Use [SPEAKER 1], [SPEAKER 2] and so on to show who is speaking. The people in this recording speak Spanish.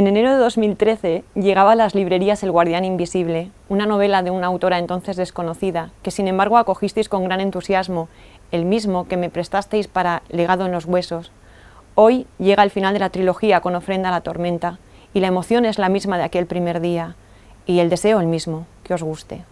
[SPEAKER 1] En enero de 2013 llegaba a las librerías El Guardián Invisible, una novela de una autora entonces desconocida, que sin embargo acogisteis con gran entusiasmo, el mismo que me prestasteis para Legado en los Huesos. Hoy llega el final de la trilogía con Ofrenda a la Tormenta, y la emoción es la misma de aquel primer día, y el deseo el mismo, que os guste.